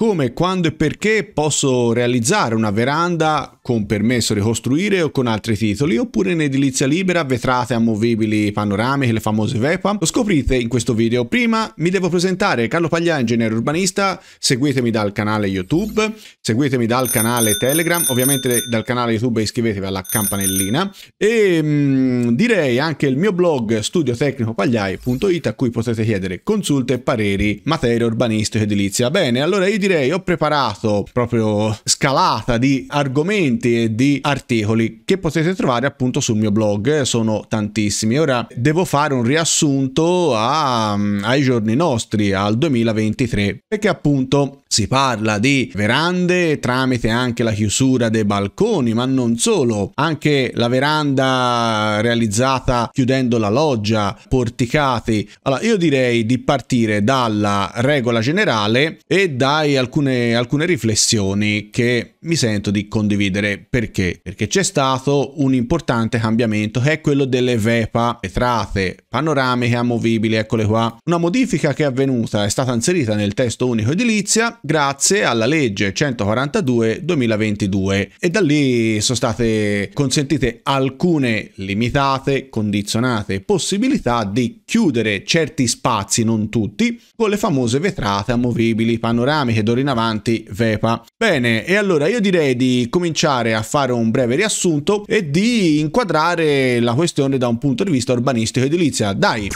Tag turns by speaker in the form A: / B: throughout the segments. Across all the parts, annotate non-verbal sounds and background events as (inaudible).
A: Come, quando e perché posso realizzare una veranda con permesso di costruire o con altri titoli oppure in edilizia libera, vetrate ammovibili panoramiche, le famose VEPA? Lo scoprite in questo video. Prima mi devo presentare Carlo Paglia, ingegnere urbanista, seguitemi dal canale YouTube, seguitemi dal canale Telegram, ovviamente dal canale YouTube iscrivetevi alla campanellina e mh, mm, direi anche il mio blog studiotecnicopagliai.it a cui potete chiedere consulte, pareri, materie urbanistiche edilizia. Bene, allora io direi direi ho preparato proprio scalata di argomenti e di articoli che potete trovare appunto sul mio blog, eh, sono tantissimi. Ora devo fare un riassunto a, mm, ai giorni nostri, al 2023, perché appunto si parla di verande tramite anche la chiusura dei balconi, ma non solo, anche la veranda realizzata chiudendo la loggia, porticati. Allora, io direi di partire dalla regola generale e dai alcune, alcune riflessioni che mi sento di condividere perché? Perché c'è stato un importante cambiamento che è quello delle VEPA, vetrate panoramiche amovibili, eccole qua. Una modifica che è avvenuta è stata inserita nel testo unico edilizia grazie alla legge 142-2022 e da lì sono state consentite alcune limitate, condizionate possibilità di chiudere certi spazi, non tutti, con le famose vetrate amovibili panoramiche d'ora in avanti Vepa. Bene, e allora io direi di cominciare a fare un breve riassunto e di inquadrare la questione da un punto di vista urbanistico edilizia. Dai!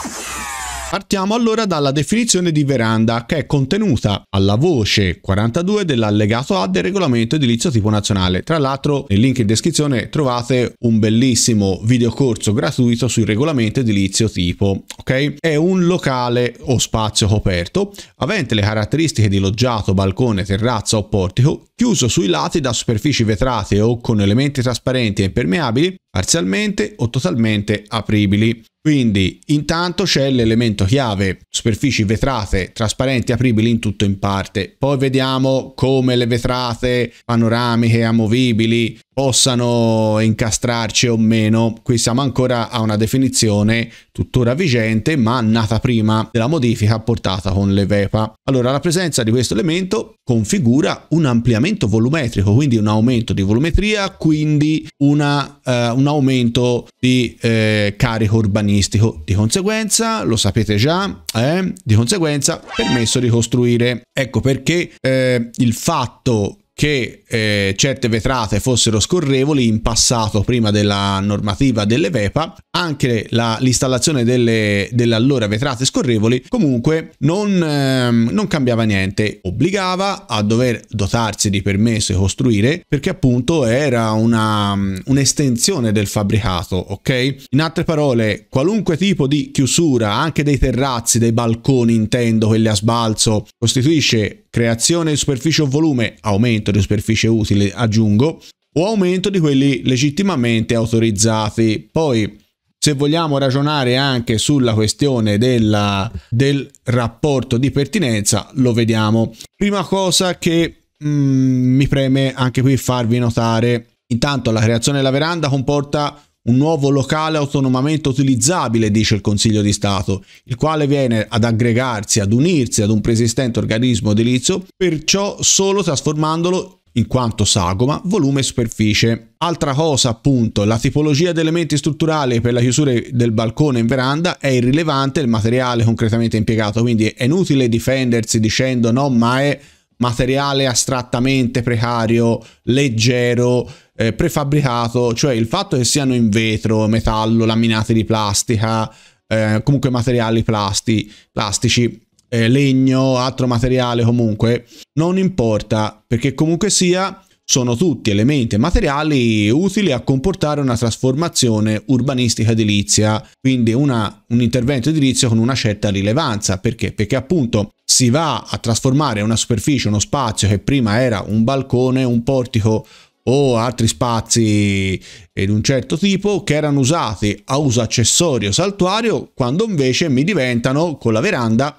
A: Partiamo allora dalla definizione di veranda che è contenuta alla voce 42 dell'allegato A del regolamento edilizio tipo nazionale. Tra l'altro nel link in descrizione trovate un bellissimo videocorso gratuito sul regolamento edilizio tipo. Ok? È un locale o spazio coperto avente le caratteristiche di loggiato, balcone, terrazza o portico chiuso sui lati da superfici vetrate o con elementi trasparenti e impermeabili, parzialmente o totalmente apribili. Quindi intanto c'è l'elemento chiave, superfici vetrate trasparenti apribili in tutto in parte. Poi vediamo come le vetrate panoramiche amovibili possano incastrarci o meno. Qui siamo ancora a una definizione tuttora vigente ma nata prima della modifica apportata con le VEPA. Allora la presenza di questo elemento configura un ampliamento volumetrico, quindi un aumento di volumetria, quindi una, eh, un aumento di eh, carico urbanistico urbanistico. Di conseguenza, lo sapete già, eh? di conseguenza permesso di costruire. Ecco perché eh, il fatto che eh, certe vetrate fossero scorrevoli in passato prima della normativa delle VEPA, anche la, l'installazione delle, delle, allora vetrate scorrevoli comunque non, ehm, non, cambiava niente, obbligava a dover dotarsi di permesso e costruire perché appunto era una, mm, un'estensione del fabbricato, ok? In altre parole, qualunque tipo di chiusura, anche dei terrazzi, dei balconi intendo, quelli a sbalzo, costituisce creazione di superficie o volume, aumento di superficie utile, aggiungo, o aumento di quelli legittimamente autorizzati. Poi, se vogliamo ragionare anche sulla questione della, del rapporto di pertinenza, lo vediamo. Prima cosa che mh, mm, mi preme anche qui farvi notare, intanto la creazione della veranda comporta un nuovo locale autonomamente utilizzabile, dice il Consiglio di Stato, il quale viene ad aggregarsi, ad unirsi ad un preesistente organismo edilizio, perciò solo trasformandolo in quanto sagoma, volume e superficie. Altra cosa appunto, la tipologia di elementi strutturali per la chiusura del balcone in veranda è irrilevante il materiale concretamente impiegato, quindi è inutile difendersi dicendo no ma è materiale astrattamente precario, leggero, eh, prefabbricato, cioè il fatto che siano in vetro, metallo, laminate di plastica, eh, comunque materiali plasti, plastici, eh, legno, altro materiale comunque, non importa, perché comunque sia sono tutti elementi e materiali utili a comportare una trasformazione urbanistica edilizia, quindi una, un intervento edilizio con una certa rilevanza. Perché? Perché appunto si va a trasformare una superficie, uno spazio che prima era un balcone, un portico o altri spazi di un certo tipo che erano usati a uso accessorio saltuario quando invece mi diventano con la veranda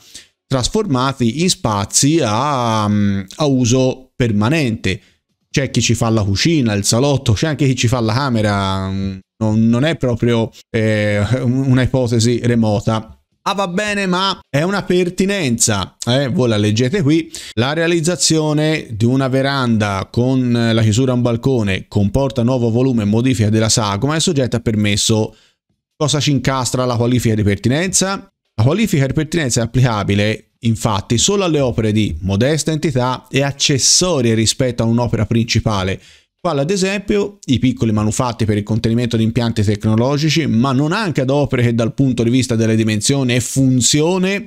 A: trasformati in spazi a, a uso permanente c'è chi ci fa la cucina, il salotto, c'è anche chi ci fa la camera non, è proprio eh, un'ipotesi remota Ah va bene, ma è una pertinenza. Eh, voi la leggete qui. La realizzazione di una veranda con eh, la chiusura a un balcone comporta nuovo volume e modifica della sagoma è soggetta a permesso. Cosa ci incastra la qualifica di pertinenza? La qualifica di pertinenza è applicabile infatti solo alle opere di modesta entità e accessorie rispetto a un'opera principale quale ad esempio i piccoli manufatti per il contenimento di impianti tecnologici, ma non anche ad opere che dal punto di vista delle dimensioni e funzione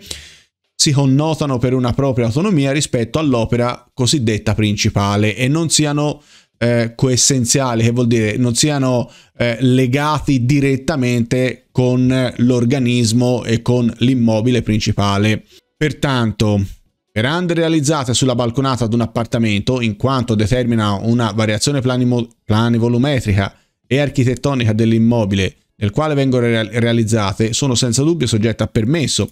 A: si connotano per una propria autonomia rispetto all'opera cosiddetta principale e non siano eh, coessenziali, che vuol dire non siano eh, legati direttamente con l'organismo e con l'immobile principale. Pertanto, Verande realizzate sulla balconata di un appartamento, in quanto determina una variazione planivolumetrica e architettonica dell'immobile nel quale vengono realizzate, sono senza dubbio soggette a permesso.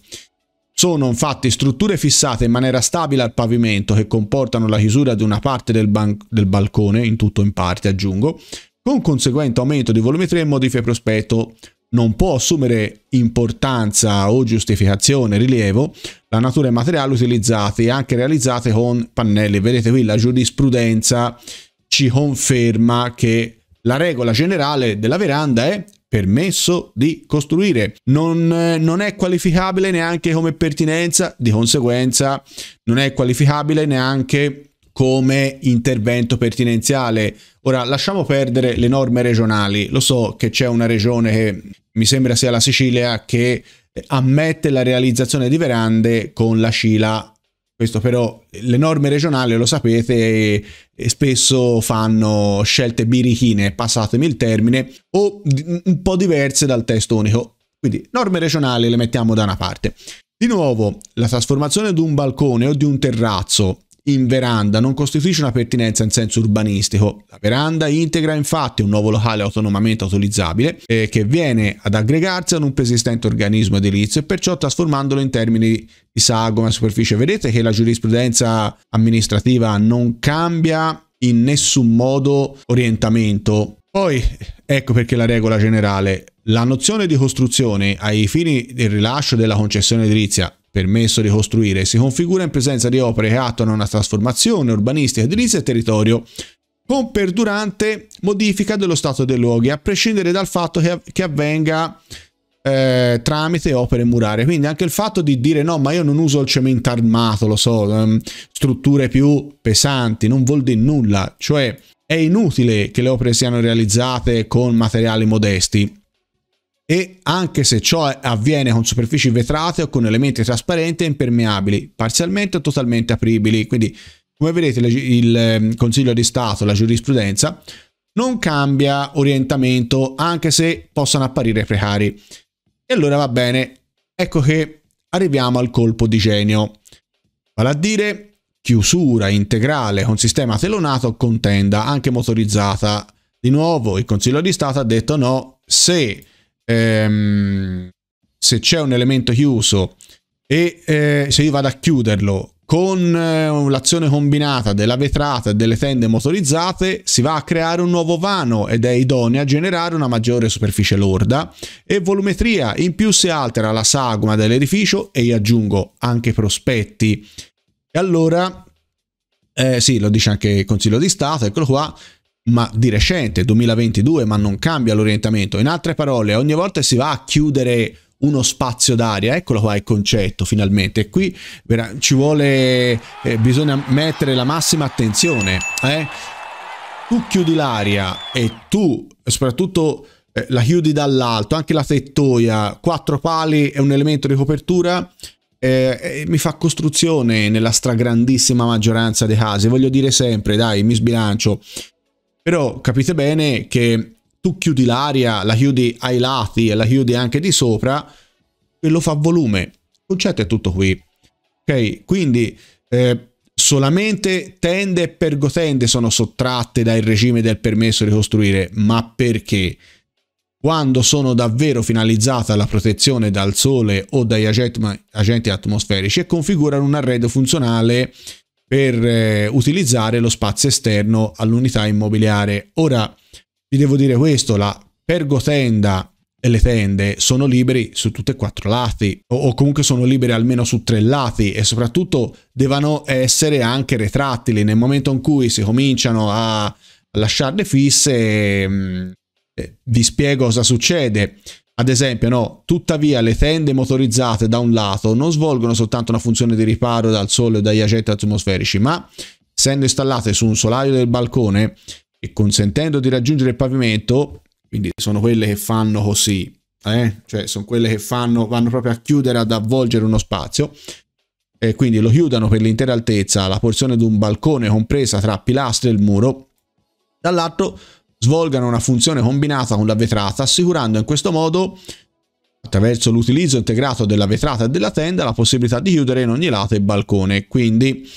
A: Sono infatti strutture fissate in maniera stabile al pavimento che comportano la chiusura di una parte del, del balcone, in tutto in parte aggiungo, con conseguente aumento di volumetria e modifiche prospetto non può assumere importanza o giustificazione, rilievo, la natura materiale utilizzate e anche realizzate con pannelli. Vedete qui la giurisprudenza ci conferma che la regola generale della veranda è permesso di costruire. Non, eh, non, è qualificabile neanche come pertinenza, di conseguenza non è qualificabile neanche come intervento pertinenziale Ora, lasciamo perdere le norme regionali. Lo so che c'è una regione che mi sembra sia la Sicilia che eh, ammette la realizzazione di verande con la scila. Questo però le norme regionali, lo sapete, eh, eh, spesso fanno scelte birichine, passatemi il termine, o un po' diverse dal testo unico. Quindi norme regionali le mettiamo da una parte. Di nuovo, la trasformazione di un balcone o di un terrazzo in veranda non costituisce una pertinenza in senso urbanistico. La veranda integra infatti un nuovo locale autonomamente autorizzabile eh, che viene ad aggregarsi ad un preesistente organismo edilizio e perciò trasformandolo in termini di sagoma superficie. Vedete che la giurisprudenza amministrativa non cambia in nessun modo orientamento. Poi ecco perché la regola generale la nozione di costruzione ai fini del rilascio della concessione edilizia permesso di costruire, si configura in presenza di opere che attuano una trasformazione urbanistica, edilizia e territorio, con perdurante modifica dello stato dei luoghi, a prescindere dal fatto che, che avvenga eh, tramite opere murare. Quindi anche il fatto di dire no, ma io non uso il cemento armato, lo so, ehm, strutture più pesanti, non vuol dire nulla, cioè è inutile che le opere siano realizzate con materiali modesti e anche se ciò avviene con superfici vetrate o con elementi trasparenti e impermeabili, parzialmente o totalmente apribili. Quindi, come vedete, il ehm, Consiglio di Stato, la giurisprudenza, non cambia orientamento anche se possano apparire precari. E allora va bene, ecco che arriviamo al colpo di genio. Vale a dire chiusura integrale con sistema telonato con tenda, anche motorizzata. Di nuovo il Consiglio di Stato ha detto no, se ehm, se c'è un elemento chiuso e eh, se io vado a chiuderlo con eh, l'azione combinata della vetrata e delle tende motorizzate si va a creare un nuovo vano ed è idoneo a generare una maggiore superficie lorda e volumetria. In più si altera la sagoma dell'edificio e io aggiungo anche prospetti. E allora, eh, sì, lo dice anche il Consiglio di Stato, eccolo qua, ma di recente, 2022, ma non cambia l'orientamento. In altre parole, ogni volta si va a chiudere uno spazio d'aria, eccolo qua il concetto finalmente. E qui ci vuole, eh, bisogna mettere la massima attenzione. Eh? Tu chiudi l'aria e tu, soprattutto eh, la chiudi dall'alto, anche la tettoia, quattro pali è un elemento di copertura. Eh, mi fa costruzione nella stragrandissima maggioranza dei casi. Voglio dire sempre, dai, mi sbilancio. Però capite bene che tu chiudi l'aria, la chiudi ai lati e la chiudi anche di sopra, quello fa volume. Il concetto è tutto qui. Ok, quindi eh, solamente tende e pergotende sono sottratte dal regime del permesso di costruire, ma perché? Quando sono davvero finalizzate alla protezione dal sole o dagli agenti atmosferici e configurano un arredo funzionale per eh, utilizzare lo spazio esterno all'unità immobiliare. Ora vi devo dire questo, la pergotenda e le tende sono liberi su tutti e quattro lati o, o comunque sono liberi almeno su tre lati e soprattutto devono essere anche retrattili nel momento in cui si cominciano a lasciarle fisse. Mm, eh, vi spiego cosa succede. Ad esempio, no, tuttavia le tende motorizzate da un lato non svolgono soltanto una funzione di riparo dal sole o dagli agenti atmosferici, ma essendo installate su un solaio del balcone e consentendo di raggiungere il pavimento, quindi sono quelle che fanno così, eh? cioè sono quelle che fanno, vanno proprio a chiudere, ad avvolgere uno spazio, e quindi lo chiudano per l'intera altezza, la porzione di un balcone compresa tra pilastri e il muro, dall'altro svolgano una funzione combinata con la vetrata, assicurando in questo modo, attraverso l'utilizzo integrato della vetrata e della tenda, la possibilità di chiudere in ogni lato il balcone. Quindi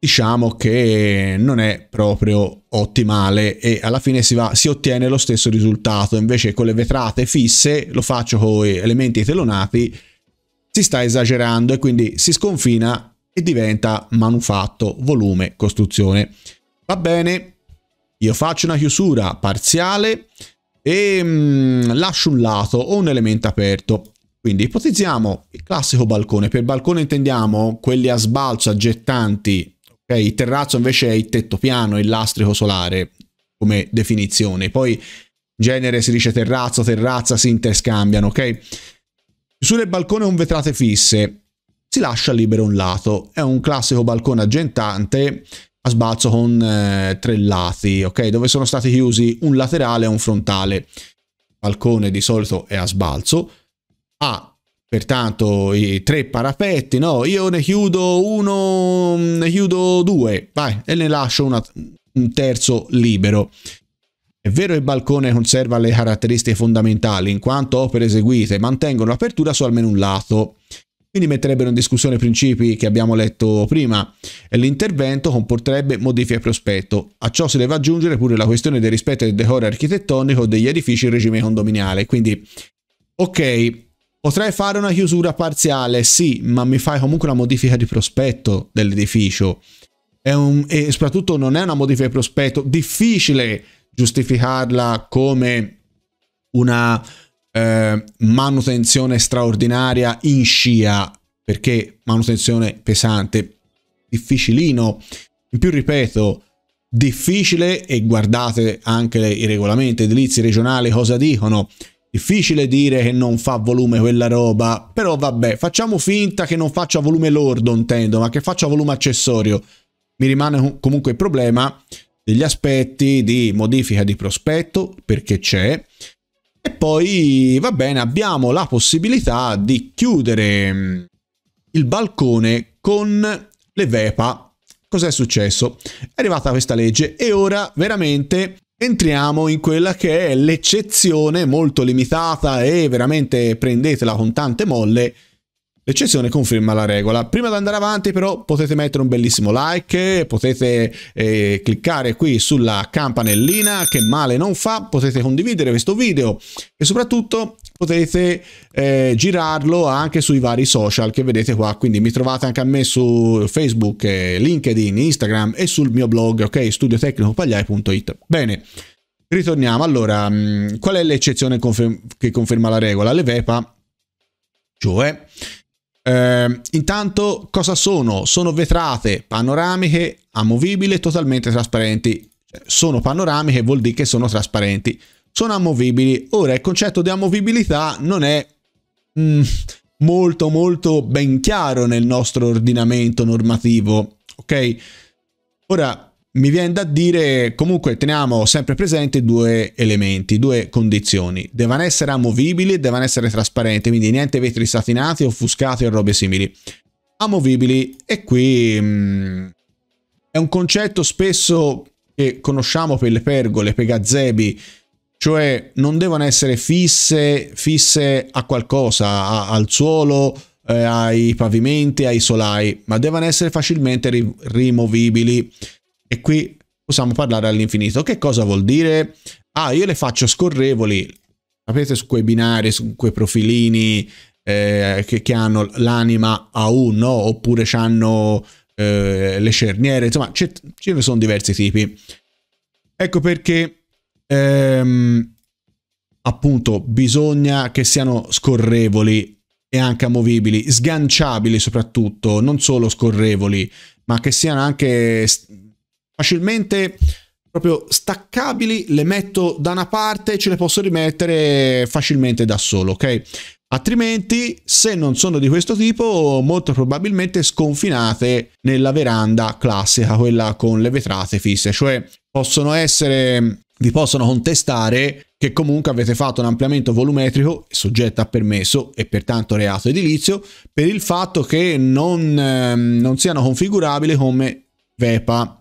A: diciamo che non è proprio ottimale e alla fine si, va, si ottiene lo stesso risultato. Invece con le vetrate fisse, lo faccio con elementi telonati, si sta esagerando e quindi si sconfina e diventa manufatto, volume, costruzione. Va bene, io faccio una chiusura parziale e mm, lascio un lato o un elemento aperto. Quindi ipotizziamo il classico balcone. Per balcone intendiamo quelli a sbalzo, aggettanti. Okay? Il terrazzo invece è il tetto piano, il lastrico solare come definizione. Poi in genere si dice terrazzo, terrazza, si interscambiano. Ok? Chiusura e balcone con vetrate fisse. Si lascia libero un lato. È un classico balcone aggettante a sbalzo con eh, tre lati, ok? Dove sono stati chiusi un laterale e un frontale. Il balcone di solito è a sbalzo, ha pertanto i tre parapetti, no? Io ne chiudo uno, mm, ne chiudo due, vai, e ne lascio una, un terzo libero. È vero il balcone conserva le caratteristiche fondamentali, in quanto opere eseguite mantengono l'apertura su almeno un lato quindi metterebbero in discussione i principi che abbiamo letto prima e l'intervento comporterebbe modifiche a prospetto. A ciò si deve aggiungere pure la questione del rispetto del decoro architettonico degli edifici in regime condominiale. Quindi, ok, Potrei fare una chiusura parziale, sì, ma mi fai comunque una modifica di prospetto dell'edificio. Un, e soprattutto non è una modifica di prospetto, difficile giustificarla come una eh, manutenzione straordinaria in scia, perché manutenzione pesante, difficilino. In più, ripeto, difficile, e guardate anche i regolamenti edilizi regionali cosa dicono, difficile dire che non fa volume quella roba, però vabbè, facciamo finta che non faccia volume lordo, intendo, ma che faccia volume accessorio. Mi rimane comunque il problema degli aspetti di modifica di prospetto, perché c'è, e poi, va bene, abbiamo la possibilità di chiudere mm, il balcone con le vepa. Cos'è successo? È arrivata questa legge e ora veramente entriamo in quella che è l'eccezione molto limitata e veramente prendetela con tante molle L'eccezione conferma la regola. Prima di andare avanti però potete mettere un bellissimo like, potete eh, cliccare qui sulla campanellina che male non fa, potete condividere questo video e soprattutto potete eh, girarlo anche sui vari social che vedete qua, quindi mi trovate anche a me su Facebook, eh, LinkedIn, Instagram e sul mio blog, ok, studiotecnicopagliai.it. Bene, ritorniamo. Allora, mm, qual è l'eccezione confer che conferma la regola? Le VEPA, cioè eh, intanto cosa sono? Sono vetrate panoramiche, amovibili, e totalmente trasparenti. Eh, sono panoramiche vuol dire che sono trasparenti. Sono amovibili. Ora il concetto di amovibilità non è mm, molto molto ben chiaro nel nostro ordinamento normativo, ok? Ora mi viene da dire comunque teniamo sempre presente due elementi, due condizioni. Devono essere amovibili, devono essere trasparenti, quindi niente vetri satinati, offuscati o robe simili. Amovibili, e qui mh, mm, è un concetto spesso che conosciamo per le pergole, per gazebi, cioè non devono essere fisse, fisse a qualcosa, a, al suolo, eh, ai pavimenti, ai solai, ma devono essere facilmente ri rimovibili. E qui possiamo parlare all'infinito. Che cosa vuol dire? Ah, io le faccio scorrevoli, sapete, su quei binari, su quei profilini eh, che, che, hanno l'anima a uno, oppure hanno eh, le cerniere, insomma, ce ne sono diversi tipi. Ecco perché... Ehm, appunto bisogna che siano scorrevoli e anche amovibili, sganciabili soprattutto, non solo scorrevoli, ma che siano anche facilmente proprio staccabili, le metto da una parte e ce le posso rimettere facilmente da solo, ok? Altrimenti, se non sono di questo tipo, molto probabilmente sconfinate nella veranda classica, quella con le vetrate fisse, cioè possono essere vi possono contestare che comunque avete fatto un ampliamento volumetrico soggetto a permesso e pertanto reato edilizio per il fatto che non, ehm, non siano configurabili come VEPA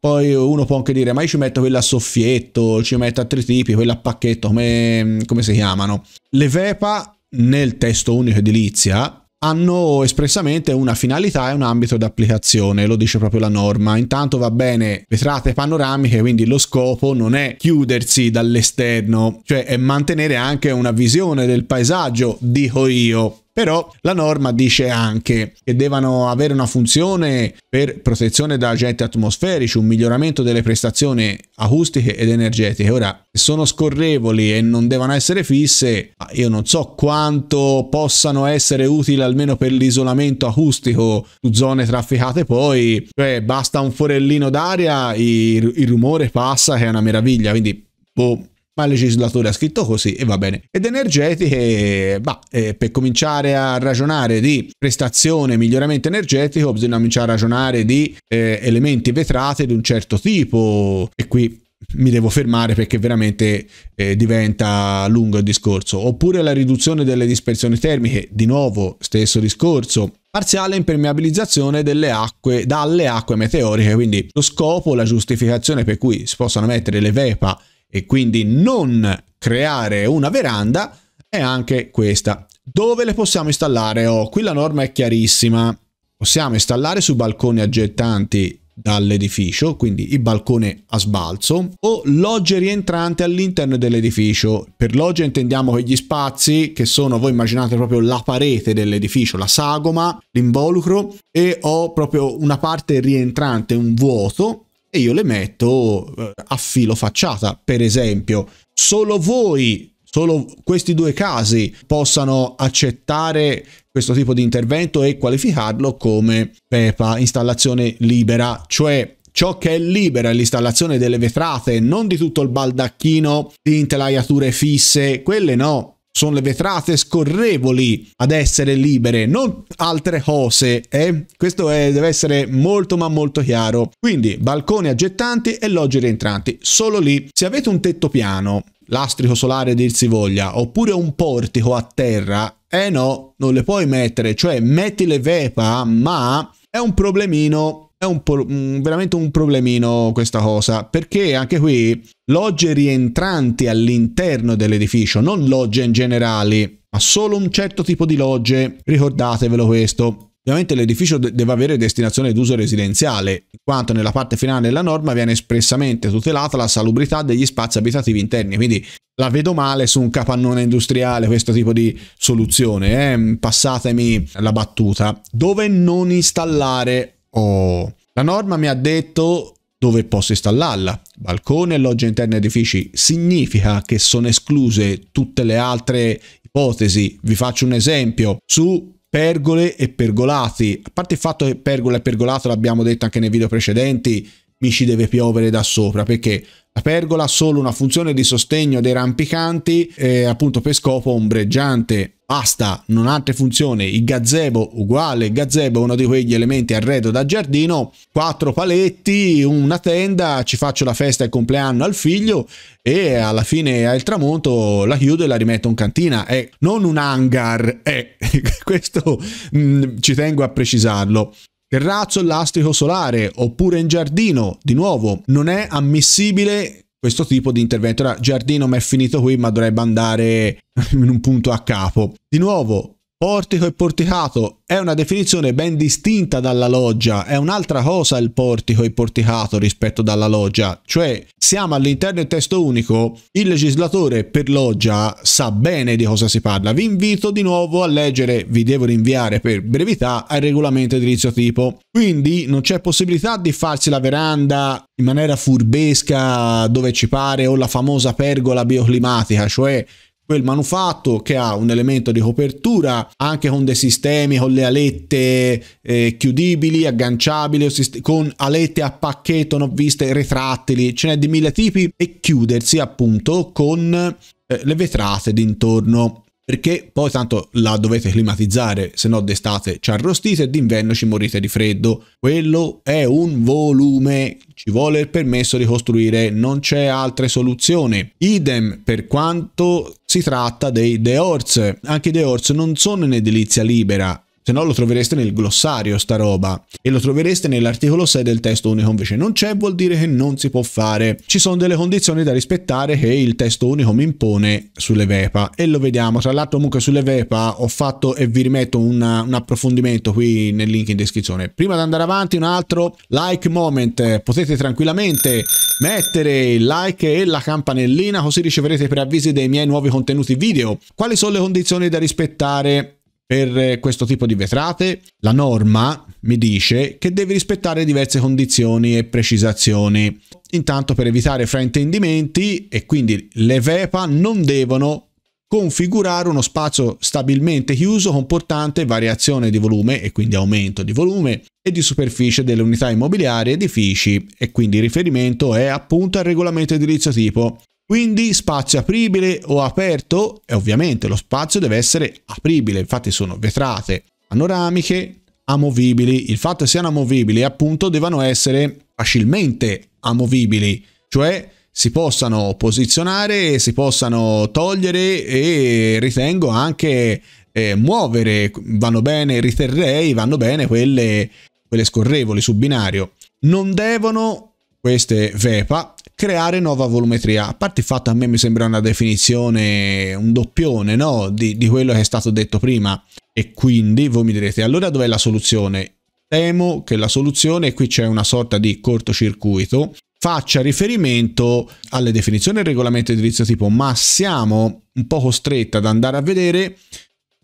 A: poi uno può anche dire, ma io ci metto quella a soffietto, ci metto altri tipi, quella a pacchetto, come, come si chiamano? Le VEPA nel testo unico edilizia hanno espressamente una finalità e un ambito d'applicazione, lo dice proprio la norma. Intanto va bene vetrate panoramiche, quindi lo scopo non è chiudersi dall'esterno, cioè è mantenere anche una visione del paesaggio, dico io. Però la norma dice anche che devono avere una funzione per protezione da agenti atmosferici, un miglioramento delle prestazioni acustiche ed energetiche. Ora, se sono scorrevoli e non devono essere fisse, io non so quanto possano essere utili almeno per l'isolamento acustico su zone trafficate poi, cioè basta un forellino d'aria, il, il rumore passa che è una meraviglia, quindi boh, ma il legislatore ha scritto così e va bene. Ed energetiche, bah, eh, per cominciare a ragionare di prestazione e miglioramento energetico bisogna cominciare a ragionare di eh, elementi vetrate di un certo tipo e qui mi devo fermare perché veramente eh, diventa lungo il discorso. Oppure la riduzione delle dispersioni termiche, di nuovo stesso discorso. Parziale impermeabilizzazione delle acque dalle acque meteoriche, quindi lo scopo, la giustificazione per cui si possono mettere le VEPA e quindi non creare una veranda è anche questa. Dove le possiamo installare? Oh, qui la norma è chiarissima. Possiamo installare su balconi aggettanti dall'edificio, quindi il balcone a sbalzo, o logge rientrante all'interno dell'edificio. Per logge intendiamo quegli spazi che sono, voi immaginate proprio la parete dell'edificio, la sagoma, l'involucro, e ho proprio una parte rientrante, un vuoto, e io le metto eh, a filo facciata, per esempio. Solo voi, solo questi due casi possano accettare questo tipo di intervento e qualificarlo come PEPA, installazione libera, cioè ciò che è libero è l'installazione delle vetrate, non di tutto il baldacchino di intelaiature fisse, quelle no, sono le vetrate scorrevoli ad essere libere, non altre cose. Eh? Questo è, deve essere molto ma molto chiaro. Quindi balconi aggettanti e logge rientranti, solo lì. Se avete un tetto piano, l'astrico solare dir si voglia, oppure un portico a terra, eh no, non le puoi mettere, cioè metti le vepa, ma è un problemino è un po', mm, veramente un problemino questa cosa, perché anche qui logge rientranti all'interno dell'edificio, non logge in generale, ma solo un certo tipo di logge, ricordatevelo questo. Ovviamente l'edificio deve avere destinazione d'uso residenziale, in quanto nella parte finale della norma viene espressamente tutelata la salubrità degli spazi abitativi interni, quindi la vedo male su un capannone industriale questo tipo di soluzione, eh? passatemi la battuta. Dove non installare Oh, la norma mi ha detto dove posso installarla. Balcone, logge interna edifici. Significa che sono escluse tutte le altre ipotesi. Vi faccio un esempio. Su pergole e pergolati, a parte il fatto che pergola e pergolato l'abbiamo detto anche nei video precedenti, mi ci deve piovere da sopra perché la pergola ha solo una funzione di sostegno dei rampicanti eh, appunto per scopo ombreggiante basta non ha altre funzioni il gazebo uguale il gazebo è uno di quegli elementi arredo da giardino quattro paletti una tenda ci faccio la festa e il compleanno al figlio e alla fine al tramonto la chiudo e la rimetto in cantina è non un hangar è (laughs) questo mh, mm, ci tengo a precisarlo terrazzo elastico solare oppure in giardino, di nuovo, non è ammissibile questo tipo di intervento. Ora, giardino mi è finito qui, ma dovrebbe andare (laughs) in un punto a capo. Di nuovo, Portico e porticato è una definizione ben distinta dalla loggia, è un'altra cosa il portico e porticato rispetto alla loggia, cioè siamo all'interno del testo unico, il legislatore per loggia sa bene di cosa si parla. Vi invito di nuovo a leggere, vi devo rinviare per brevità al regolamento edilizio tipo. Quindi non c'è possibilità di farsi la veranda in maniera furbesca dove ci pare o la famosa pergola bioclimatica, cioè quel manufatto che ha un elemento di copertura anche con dei sistemi con le alette eh, chiudibili agganciabili con alette a pacchetto non viste retrattili ce n'è di mille tipi e chiudersi appunto con eh, le vetrate d'intorno perché poi tanto la dovete climatizzare, se no d'estate ci arrostite e d'inverno ci morite di freddo. Quello è un volume, ci vuole il permesso di costruire, non c'è altra soluzione. Idem per quanto si tratta dei deors, anche i deors non sono in edilizia libera, se no lo trovereste nel glossario sta roba e lo trovereste nell'articolo 6 del testo unico invece non c'è vuol dire che non si può fare. Ci sono delle condizioni da rispettare che il testo unico mi impone sulle VEPA e lo vediamo. Tra l'altro comunque sulle VEPA ho fatto e vi rimetto una, un approfondimento qui nel link in descrizione. Prima di andare avanti un altro like moment, potete tranquillamente mettere il like e la campanellina così riceverete preavvisi dei miei nuovi contenuti video. Quali sono le condizioni da rispettare per eh, questo tipo di vetrate la norma mi dice che devi rispettare diverse condizioni e precisazioni. Intanto per evitare fraintendimenti e quindi le VEPA non devono configurare uno spazio stabilmente chiuso comportante variazione di volume e quindi aumento di volume e di superficie delle unità immobiliari edifici e quindi riferimento è appunto al regolamento edilizio tipo quindi spazio apribile o aperto, e ovviamente lo spazio deve essere apribile, infatti sono vetrate panoramiche, amovibili. Il fatto che siano amovibili appunto devono essere facilmente amovibili, cioè si possano posizionare, si possano togliere e ritengo anche eh, muovere, vanno bene, riterrei, vanno bene quelle, quelle scorrevoli su binario. Non devono, queste VEPA, creare nuova volumetria. A parte il fatto a me mi sembra una definizione, un doppione no? di, di quello che è stato detto prima. E quindi voi mi direte, allora dov'è la soluzione? Temo che la soluzione, e qui c'è una sorta di cortocircuito, faccia riferimento alle definizioni del regolamento edilizio tipo, ma siamo un po' costretti ad andare a vedere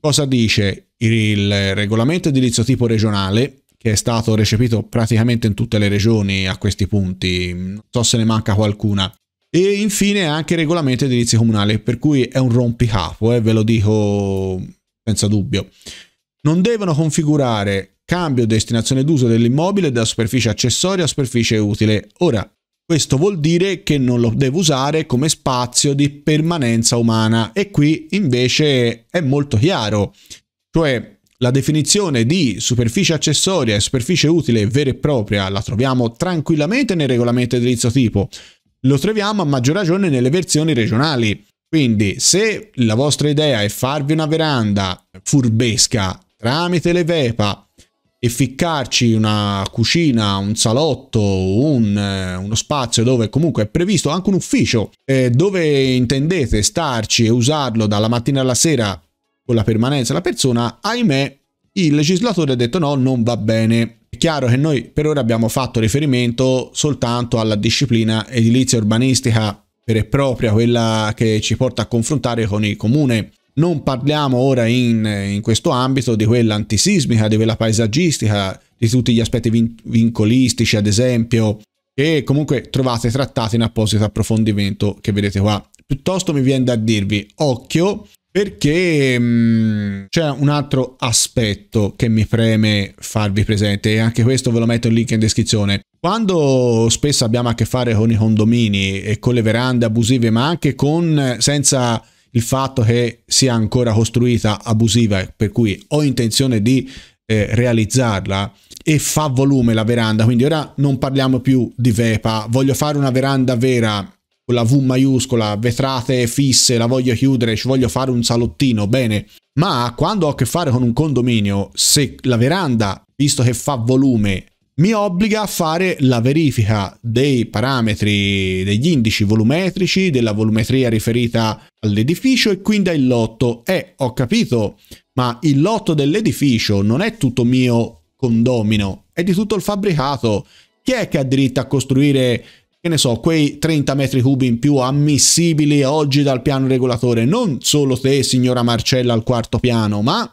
A: cosa dice il regolamento edilizio tipo regionale che è stato recepito praticamente in tutte le regioni a questi punti, non so se ne manca qualcuna. E infine anche il regolamento edilizio comunale, per cui è un rompicapo, eh, ve lo dico senza dubbio. Non devono configurare cambio destinazione d'uso dell'immobile da superficie accessoria a superficie utile. Ora, questo vuol dire che non lo devo usare come spazio di permanenza umana e qui invece è molto chiaro. Cioè, la definizione di superficie accessoria e superficie utile vera e propria la troviamo tranquillamente nel regolamento edilizio tipo. Lo troviamo a maggior ragione nelle versioni regionali. Quindi se la vostra idea è farvi una veranda furbesca tramite le vepa e ficcarci una cucina, un salotto, un, eh, uno spazio dove comunque è previsto anche un ufficio, eh, dove intendete starci e usarlo dalla mattina alla sera con la permanenza della persona, ahimè il legislatore ha detto no, non va bene. È chiaro che noi per ora abbiamo fatto riferimento soltanto alla disciplina edilizia urbanistica vera e propria, quella che ci porta a confrontare con il comune. Non parliamo ora in, in questo ambito di quella antisismica, di quella paesaggistica, di tutti gli aspetti vin- vincolistici, ad esempio, che comunque trovate trattati in apposito approfondimento che vedete qua. Piuttosto mi viene da dirvi, occhio, perché mh, mm, c'è un altro aspetto che mi preme farvi presente e anche questo ve lo metto il link in descrizione. Quando spesso abbiamo a che fare con i condomini e con le verande abusive, ma anche con senza il fatto che sia ancora costruita abusiva, per cui ho intenzione di eh, realizzarla e fa volume la veranda, quindi ora non parliamo più di vepa, voglio fare una veranda vera con la V maiuscola, vetrate fisse, la voglio chiudere, ci voglio fare un salottino, bene. Ma quando ho a che fare con un condominio, se la veranda, visto che fa volume, mi obbliga a fare la verifica dei parametri degli indici volumetrici, della volumetria riferita all'edificio e quindi al lotto. Eh, ho capito, ma il lotto dell'edificio non è tutto mio condomino, è di tutto il fabbricato. Chi è che ha diritto a costruire che ne so, quei 30 metri cubi in più ammissibili oggi dal piano regolatore, non solo te, signora Marcella, al quarto piano, ma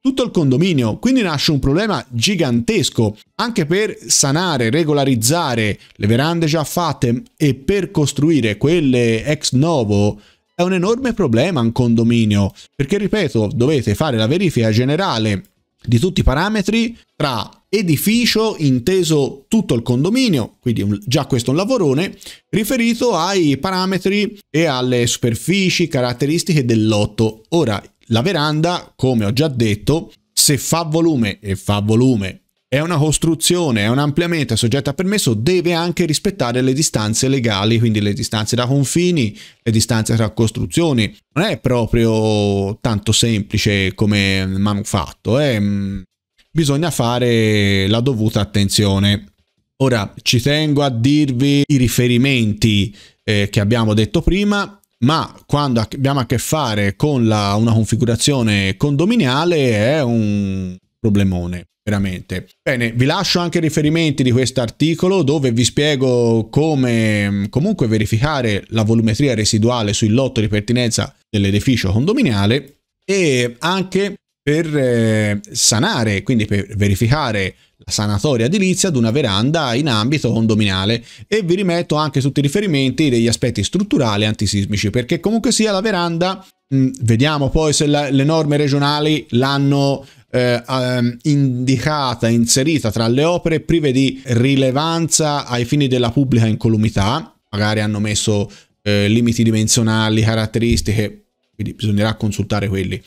A: tutto il condominio. Quindi nasce un problema gigantesco anche per sanare, regolarizzare le verande già fatte e per costruire quelle ex novo. È un enorme problema un condominio, perché ripeto, dovete fare la verifica generale di tutti i parametri tra edificio, inteso tutto il condominio, quindi un, già questo è un lavorone, riferito ai parametri e alle superfici caratteristiche del lotto. Ora, la veranda, come ho già detto, se fa volume e fa volume è una costruzione, è un ampliamento soggetto a permesso, deve anche rispettare le distanze legali, quindi le distanze da confini, le distanze tra costruzioni. Non è proprio tanto semplice come manufatto, è eh, bisogna fare la dovuta attenzione. Ora ci tengo a dirvi i riferimenti eh, che abbiamo detto prima, ma quando abbiamo a che fare con la, una configurazione condominiale è un problemone. Veramente. Bene, vi lascio anche i riferimenti di questo articolo dove vi spiego come comunque verificare la volumetria residuale sul lotto di pertinenza dell'edificio condominiale e anche per eh, sanare, quindi per verificare la sanatoria edilizia ad una veranda in ambito condominale e vi rimetto anche tutti i riferimenti degli aspetti strutturali antisismici perché comunque sia la veranda vediamo poi se la, le norme regionali l'hanno eh, ehm, indicata, inserita tra le opere prive di rilevanza ai fini della pubblica incolumità, magari hanno messo eh, limiti dimensionali, caratteristiche, quindi bisognerà consultare quelli.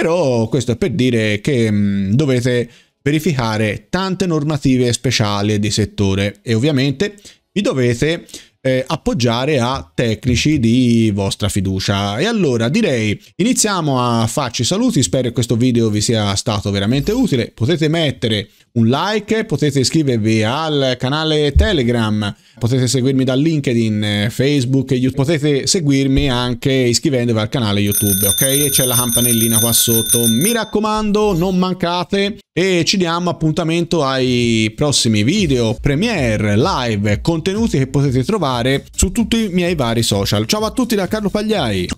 A: Però questo è per dire che mh, mm, dovete verificare tante normative speciali di settore e ovviamente vi dovete eh, appoggiare a tecnici di vostra fiducia. E allora direi iniziamo a farci saluti, spero che questo video vi sia stato veramente utile, potete mettere un like, potete iscrivervi al canale Telegram, potete seguirmi da LinkedIn, Facebook, YouTube. potete seguirmi anche iscrivendovi al canale YouTube, ok? E c'è la campanellina qua sotto. Mi raccomando, non mancate e ci diamo appuntamento ai prossimi video, premiere, live, contenuti che potete trovare trovare su tutti i miei vari social. Ciao a tutti da Carlo Pagliai!